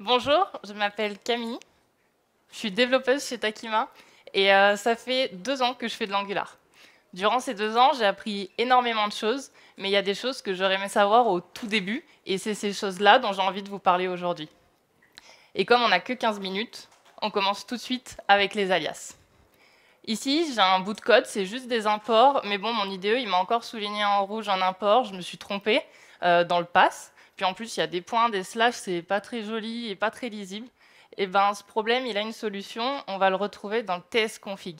Bonjour, je m'appelle Camille. Je suis développeuse chez Takima et euh, ça fait deux ans que je fais de l'Angular. Durant ces deux ans, j'ai appris énormément de choses, mais il y a des choses que j'aurais aimé savoir au tout début et c'est ces choses-là dont j'ai envie de vous parler aujourd'hui. Et comme on n'a que 15 minutes, on commence tout de suite avec les alias. Ici, j'ai un bout de code, c'est juste des imports, mais bon, mon IDE, il m'a encore souligné en rouge un import, je me suis trompée euh, dans le pass puis en plus il y a des points, des slashes, c'est pas très joli et pas très lisible, et eh ben ce problème, il a une solution, on va le retrouver dans le tsconfig.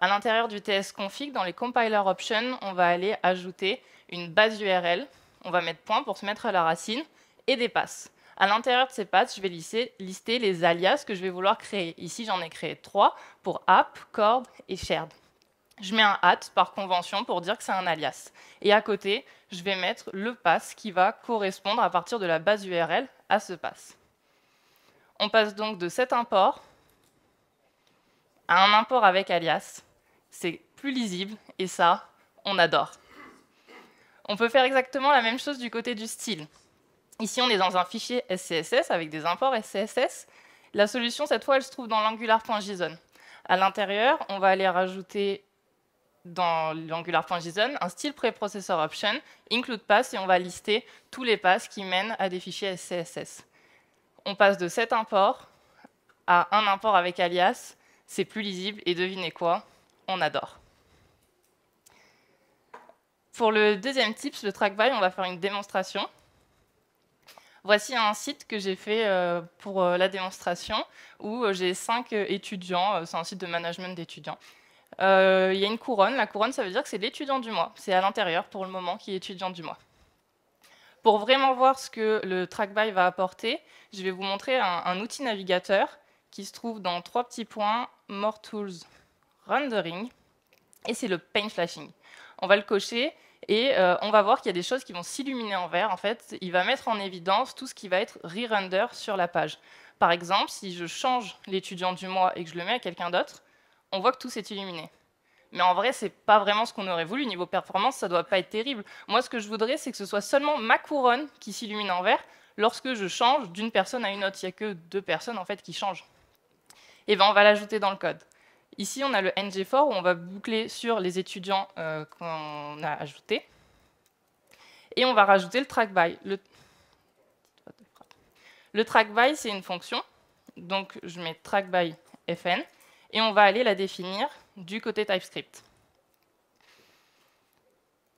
À l'intérieur du tsconfig, dans les compiler options, on va aller ajouter une base URL, on va mettre point pour se mettre à la racine, et des passes. À l'intérieur de ces passes, je vais lister les alias que je vais vouloir créer. Ici, j'en ai créé trois pour app, cord et shared. Je mets un at par convention pour dire que c'est un alias. Et à côté, je vais mettre le pass qui va correspondre à partir de la base URL à ce pass. On passe donc de cet import à un import avec alias. C'est plus lisible et ça, on adore. On peut faire exactement la même chose du côté du style. Ici, on est dans un fichier SCSS avec des imports SCSS. La solution, cette fois, elle se trouve dans l'angular.json. À l'intérieur, on va aller rajouter dans l'angular.json, un style preprocessor option, include pass, et on va lister tous les passes qui mènent à des fichiers SCSS. On passe de cet imports à un import avec alias, c'est plus lisible, et devinez quoi On adore. Pour le deuxième tips, le track on va faire une démonstration. Voici un site que j'ai fait euh, pour euh, la démonstration où euh, j'ai cinq étudiants, c'est un site de management d'étudiants, euh, il y a une couronne. La couronne, ça veut dire que c'est l'étudiant du mois. C'est à l'intérieur, pour le moment, qui est étudiant du mois. Pour vraiment voir ce que le track by va apporter, je vais vous montrer un, outil navigateur qui se trouve dans trois petits points, More Tools, Rendering, et c'est le Paint Flashing. On va le cocher et euh, on va voir qu'il y a des choses qui vont s'illuminer en vert. En fait, il va mettre en évidence tout ce qui va être re-render sur la page. Par exemple, si je change l'étudiant du mois et que je le mets à quelqu'un d'autre, on voit que tout s'est illuminé. Mais en vrai, c'est pas vraiment ce qu'on aurait voulu. Niveau performance, ça doit pas être terrible. Moi, ce que je voudrais, c'est que ce soit seulement ma couronne qui s'illumine en vert lorsque je change d'une personne à une autre. Il n'y a que deux personnes en fait qui changent. Et eh ben, on va l'ajouter dans le code. Ici, on a le NG4 où on va boucler sur les étudiants euh, qu'on a ajoutés. Et on va rajouter le track by. Le, le track by, c'est une fonction. Donc, je mets track by fn et on va aller la définir du côté TypeScript.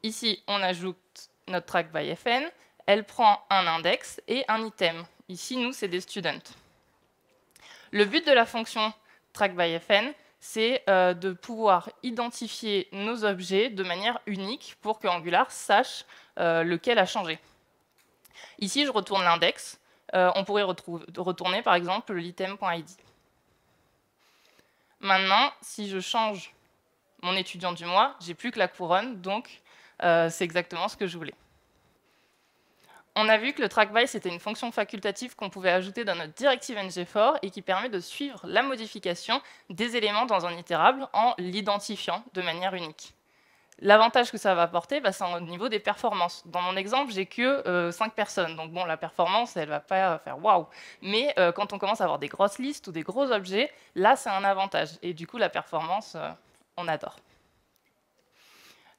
Ici, on ajoute notre trackbyfn, elle prend un index et un item. Ici, nous, c'est des students. Le but de la fonction track by fn, c'est euh, de pouvoir identifier nos objets de manière unique pour que Angular sache euh, lequel a changé. Ici, je retourne l'index. Euh, on pourrait retourner, par exemple, l'item.id. Maintenant, si je change mon étudiant du mois, j'ai plus que la couronne, donc euh, c'est exactement ce que je voulais. On a vu que le track by, c'était une fonction facultative qu'on pouvait ajouter dans notre directive ng4 et qui permet de suivre la modification des éléments dans un itérable en l'identifiant de manière unique. L'avantage que ça va apporter, bah, c'est au niveau des performances. Dans mon exemple, j'ai que euh, cinq 5 personnes. Donc, bon, la performance, elle ne va pas faire waouh. Mais euh, quand on commence à avoir des grosses listes ou des gros objets, là, c'est un avantage. Et du coup, la performance, euh, on adore.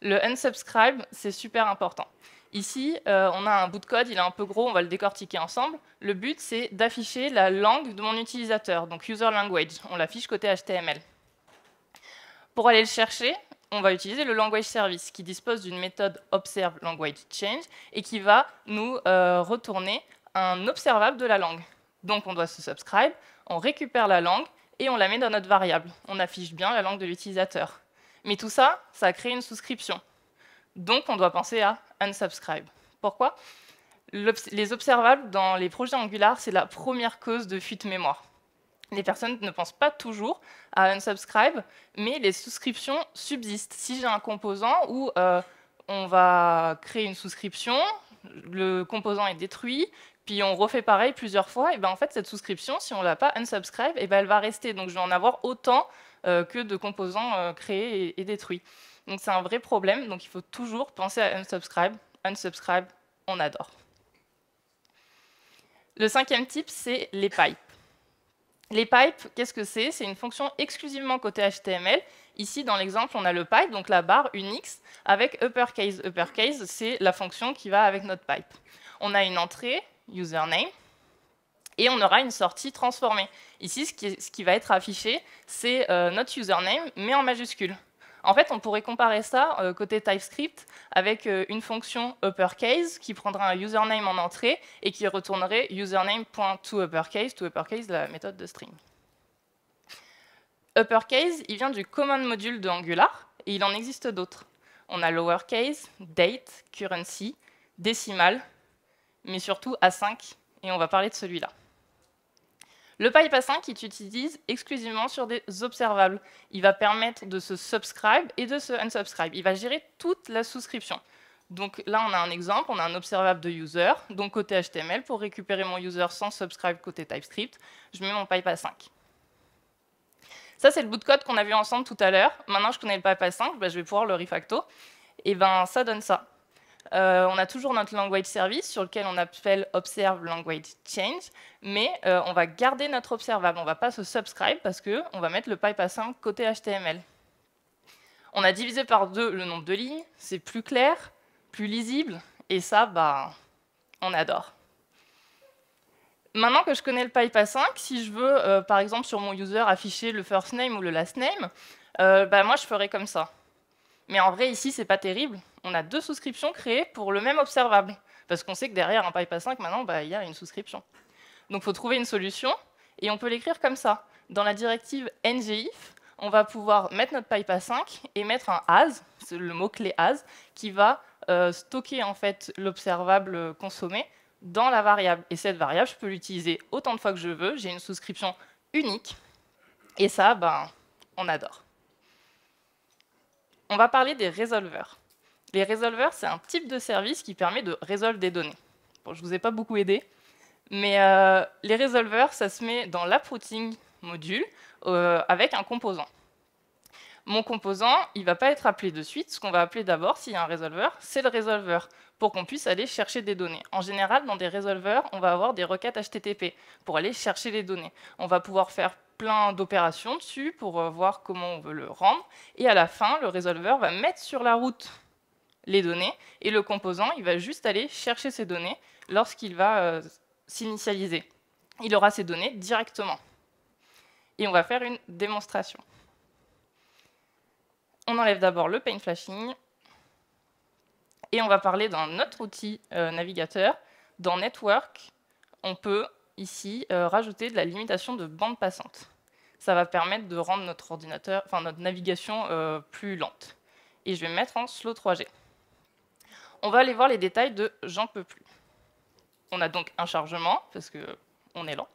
Le unsubscribe, c'est super important. Ici, on a un bout de code, il est un peu gros, on va le décortiquer ensemble. Le but, c'est d'afficher la langue de mon utilisateur, donc user language. On l'affiche côté HTML. Pour aller le chercher, on va utiliser le language service qui dispose d'une méthode observe language change et qui va nous euh, retourner un observable de la langue. Donc on doit se subscribe, on récupère la langue et on la met dans notre variable. On affiche bien la langue de l'utilisateur. Mais tout ça, ça crée une souscription. Donc on doit penser à unsubscribe. Pourquoi les observables dans les projets Angular, c'est la première cause de fuite mémoire les personnes ne pensent pas toujours à unsubscribe, mais les souscriptions subsistent. Si j'ai un composant où euh, on va créer une souscription, le composant est détruit, puis on refait pareil plusieurs fois, et ben en fait cette souscription, si on l'a pas unsubscribe, et ben, elle va rester. Donc je vais en avoir autant euh, que de composants euh, créés et, détruits. Donc c'est un vrai problème. Donc il faut toujours penser à unsubscribe. Unsubscribe, on adore. Le cinquième type, c'est les pipes. Les pipes, qu'est-ce que c'est C'est une fonction exclusivement côté HTML. Ici, dans l'exemple, on a le pipe, donc la barre Unix, avec uppercase. Uppercase, c'est la fonction qui va avec notre pipe. On a une entrée, username, et on aura une sortie transformée. Ici, ce qui, va être affiché, c'est euh, notre username, mais en majuscule. En fait, on pourrait comparer ça euh, côté TypeScript avec euh, une fonction uppercase qui prendra un username en entrée et qui retournerait username.toUppercase, toUppercase, la méthode de string. Uppercase, il vient du command module de Angular et il en existe d'autres. On a lowercase, date, currency, décimal, mais surtout A5, et on va parler de celui-là. Le PipeA5 qui t'utilise exclusivement sur des observables. Il va permettre de se subscribe et de se unsubscribe. Il va gérer toute la souscription. Donc là, on a un exemple, on a un observable de user. Donc côté HTML, pour récupérer mon user sans subscribe côté TypeScript, je mets mon pipe 5. Ça, c'est le bout de code qu'on a vu ensemble tout à l'heure. Maintenant, je connais le pipe 5, bah, je vais pouvoir le refacto. Et ben, ça donne ça. Euh, on a toujours notre language service sur lequel on appelle observe language change, mais euh, on va garder notre observable, on ne va pas se subscribe parce qu'on va mettre le pipe à 5 côté HTML. On a divisé par deux le nombre de lignes, c'est plus clair, plus lisible, et ça, bah, on adore. Maintenant que je connais le pipe à 5, si je veux, euh, par exemple, sur mon user afficher le first name ou le last name, bah, moi, je ferai comme ça. Mais en vrai, ici, c'est pas terrible, on a deux souscriptions créées pour le même observable. Parce qu'on sait que derrière un PyPass 5, maintenant, bah, il y a une souscription. Donc il faut trouver une solution, et on peut l'écrire comme ça. Dans la directive ngif, on va pouvoir mettre notre PyPass 5 et mettre un as, le mot-clé as, qui va euh, stocker en fait l'observable consommé dans la variable. Et cette variable, je peux l'utiliser autant de fois que je veux. J'ai une souscription unique. Et ça, ben, on adore. On va parler des résolveurs. Les résolveurs, c'est un type de service qui permet de résolver des données. je ne vous ai pas beaucoup aidé, mais euh, les résolveurs, ça se met dans routing module euh, avec un composant. Mon composant, il ne va pas être appelé de suite. Ce qu'on va appeler d'abord, s'il y a un résolveur, c'est le résolveur, pour qu'on puisse aller chercher des données. En général, dans des résolveurs, on va avoir des requêtes HTTP pour aller chercher les données. On va pouvoir faire plein d'opérations dessus pour euh, voir comment on veut le rendre. Et à la fin, le résolveur va mettre sur la route les données, et le composant, il va juste aller chercher ces données lorsqu'il va euh, s'initialiser. Il aura ces données directement. Et on va faire une démonstration. On enlève d'abord le pain flashing, et on va parler d'un autre outil euh, navigateur. Dans Network, on peut ici euh, rajouter de la limitation de bande passante. Ça va permettre de rendre notre ordinateur, enfin notre navigation plus lente. Et je vais mettre en slow 3G. On va aller voir les détails de j'en peux plus. On a donc un chargement, parce qu'on est lent.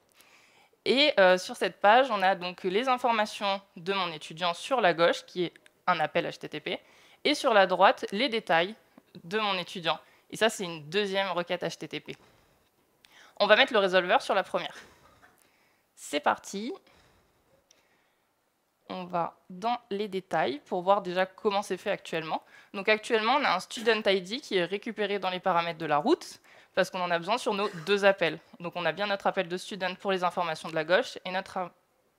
Et euh, sur cette page, on a donc les informations de mon étudiant sur la gauche, qui est un appel HTTP, et sur la droite, les détails de mon étudiant. Et ça, c'est une deuxième requête HTTP. On va mettre le résolveur sur la première. C'est parti, on va dans les détails pour voir déjà comment c'est fait actuellement. Donc actuellement, on a un student ID qui est récupéré dans les paramètres de la route parce qu'on en a besoin sur nos deux appels. Donc on a bien notre appel de student pour les informations de la gauche et notre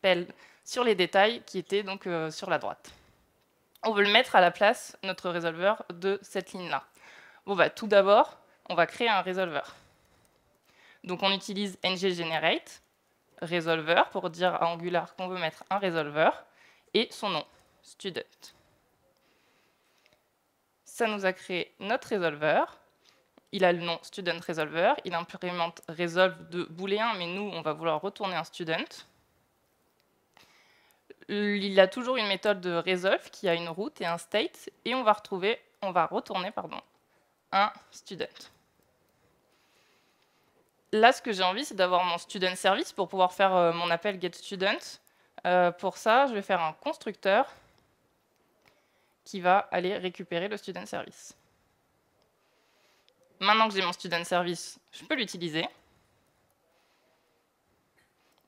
appel sur les détails qui était donc euh, sur la droite. On veut le mettre à la place, notre résolveur, de cette ligne-là. Bon, bah, tout d'abord, on va créer un résolveur. Donc on utilise ng-generate, résolveur, pour dire à Angular qu'on veut mettre un résolveur et son nom, student. Ça nous a créé notre résolveur. Il a le nom student resolver. Il implémente résolve de booléen, mais nous, on va vouloir retourner un student. Il a toujours une méthode de resolve qui a une route et un state, et on va, retrouver, on va retourner pardon, un student là, ce que j'ai envie, c'est d'avoir mon student service pour pouvoir faire euh, mon appel get student. Euh, pour ça, je vais faire un constructeur qui va aller récupérer le student service. Maintenant que j'ai mon student service, je peux l'utiliser.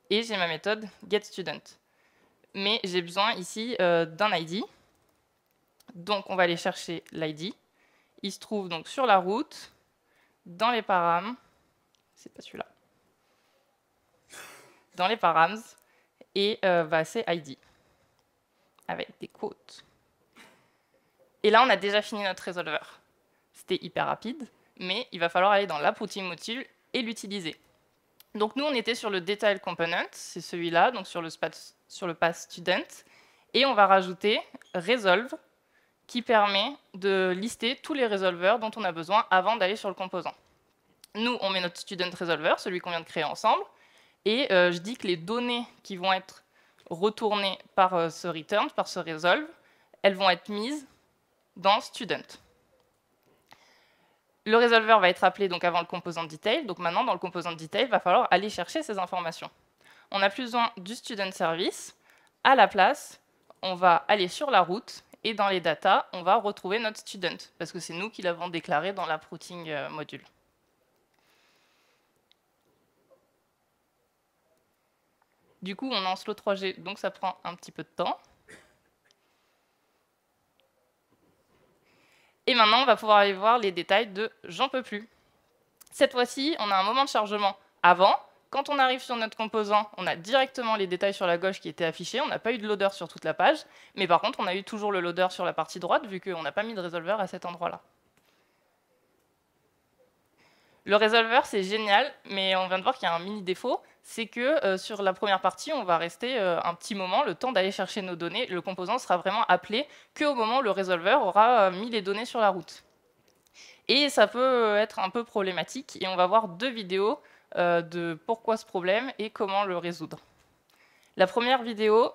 Et j'ai ma méthode getStudent. Mais j'ai besoin ici euh, d'un ID. Donc on va aller chercher l'ID. Il se trouve donc sur la route, dans les params. C'est pas celui-là. Dans les params, et euh, va bah, c'est avec des quotes. Et là, on a déjà fini notre résolveur. C'était hyper rapide, mais il va falloir aller dans l'App module et l'utiliser. Donc nous, on était sur le Detail Component, c'est celui-là, donc sur le, sur le Path Student, et on va rajouter Resolve, qui permet de lister tous les résolveurs dont on a besoin avant d'aller sur le composant. Nous, on met notre Student Resolver, celui qu'on vient de créer ensemble, et euh, je dis que les données qui vont être retournées par euh, ce return, par ce resolve, elles vont être mises dans student. Le resolver va être appelé donc avant le composant detail. Donc maintenant, dans le composant detail, il va falloir aller chercher ces informations. On a plus besoin du student service. À la place, on va aller sur la route et dans les data, on va retrouver notre student parce que c'est nous qui l'avons déclaré dans la routing euh, module. Du coup, on est en slow 3G, donc ça prend un petit peu de temps. Et maintenant, on va pouvoir aller voir les détails de J'en peux plus. Cette fois-ci, on a un moment de chargement avant. Quand on arrive sur notre composant, on a directement les détails sur la gauche qui étaient affichés. On n'a pas eu de loader sur toute la page. Mais par contre, on a eu toujours le loader sur la partie droite, vu qu'on n'a pas mis de résolveur à cet endroit-là. Le Resolver, c'est génial, mais on vient de voir qu'il y a un mini défaut, c'est que euh, sur la première partie, on va rester euh, un petit moment, le temps d'aller chercher nos données. Le composant sera vraiment appelé qu'au moment où le Resolver aura euh, mis les données sur la route. Et ça peut être un peu problématique, et on va voir deux vidéos de pourquoi ce problème et comment le résoudre. La première vidéo,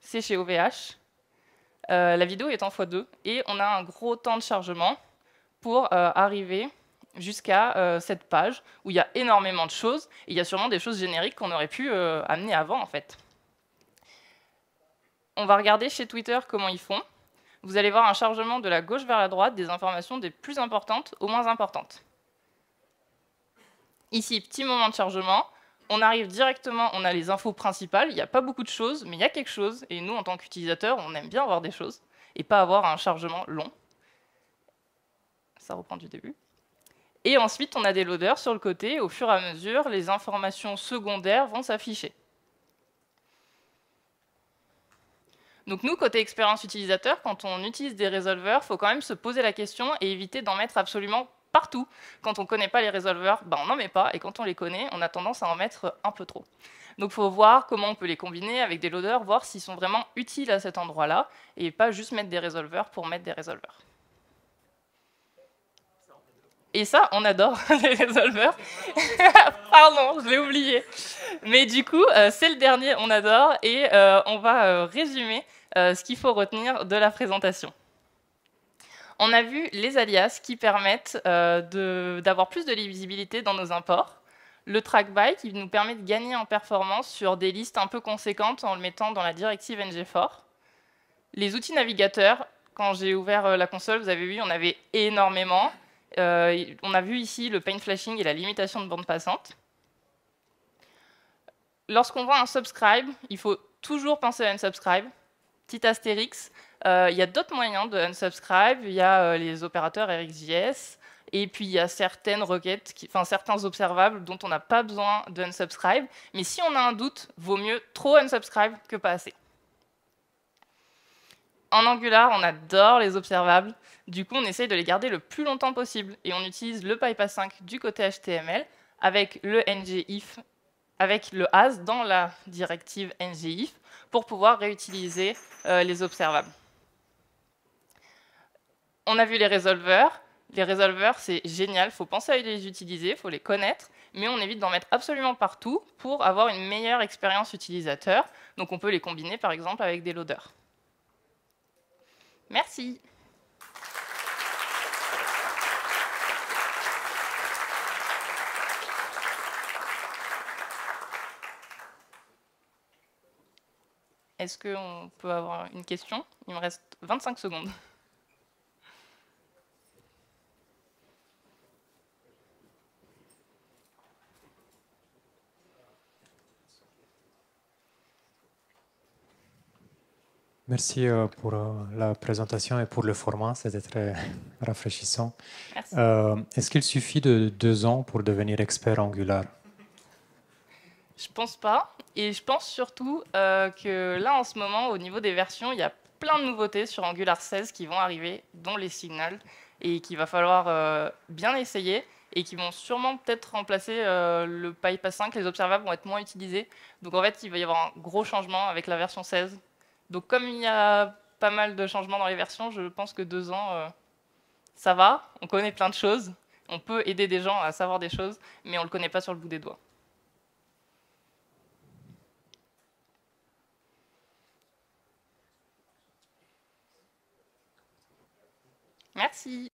c'est chez OVH. la vidéo est en x2, et on a un gros temps de chargement pour arriver jusqu'à euh, cette page où il y a énormément de choses. Et il y a sûrement des choses génériques qu'on aurait pu euh, amener avant, en fait. On va regarder chez Twitter comment ils font. Vous allez voir un chargement de la gauche vers la droite des informations des plus importantes aux moins importantes. Ici, petit moment de chargement. On arrive directement, on a les infos principales. Il n'y a pas beaucoup de choses, mais il y a quelque chose. Et nous, en tant qu'utilisateurs, on aime bien avoir des choses et pas avoir un chargement long. Ça reprend du début. Et ensuite, on a des loaders sur le côté. Au fur et à mesure, les informations secondaires vont s'afficher. Donc nous, côté expérience utilisateur, quand on utilise des résolveurs, il faut quand même se poser la question et éviter d'en mettre absolument partout. Quand on ne connaît pas les résolveurs, ben on n'en met pas. Et quand on les connaît, on a tendance à en mettre un peu trop. Donc il faut voir comment on peut les combiner avec des loaders, voir s'ils sont vraiment utiles à cet endroit-là, et pas juste mettre des résolveurs pour mettre des résolveurs. Et ça, on adore les résolveurs. Pardon, je l'ai oublié. Mais du coup, euh, c'est le dernier, on adore, et euh, on va euh, résumer ce qu'il faut retenir de la présentation. On a vu les alias qui permettent d'avoir plus de lisibilité dans nos imports. Le track by qui nous permet de gagner en performance sur des listes un peu conséquentes en le mettant dans la directive NG4. Les outils navigateurs, quand j'ai ouvert la console, vous avez vu, on avait énormément. Euh, on a vu ici le pain flashing et la limitation de bande passante. Lorsqu'on voit un subscribe, il faut toujours penser à un unsubscribe. Petit astérix, euh, il y a d'autres moyens de unsubscribe. Il y a euh, les opérateurs RxJS, et puis il y a certaines requêtes, enfin certains observables dont on n'a pas besoin de unsubscribe. Mais si on a un doute, vaut mieux trop unsubscribe que pas assez. En Angular, on adore les observables. Du coup, on essaye de les garder le plus longtemps possible. Et on utilise le PyPass 5 du côté HTML avec le ngIf, avec le as dans la directive ngIf pour pouvoir réutiliser euh, les observables. On a vu les résolveurs. Les résolveurs, c'est génial, il faut penser à les utiliser, il faut les connaître, mais on évite d'en mettre absolument partout pour avoir une meilleure expérience utilisateur. Donc on peut les combiner par exemple avec des loaders. Merci. Est-ce qu'on peut avoir une question Il me reste 25 secondes. Merci euh, pour euh, la présentation et pour le format, c'était très rafraîchissant. Euh, est-ce qu'il suffit de deux ans pour devenir expert Angular Je pense pas. Et je pense surtout que là, en ce moment, au niveau des versions, il y a plein de nouveautés sur Angular 16 qui vont arriver, dont les signals, et qu'il va falloir bien essayer et qui vont sûrement peut-être remplacer le PyPass 5. Les observables vont être moins utilisés. Donc en fait, il va y avoir un gros changement avec la version 16 donc comme il y a pas mal de changements dans les versions, je pense que deux ans, euh, ça va, on connaît plein de choses, on peut aider des gens à savoir des choses, mais on ne le connaît pas sur le bout des doigts. Merci.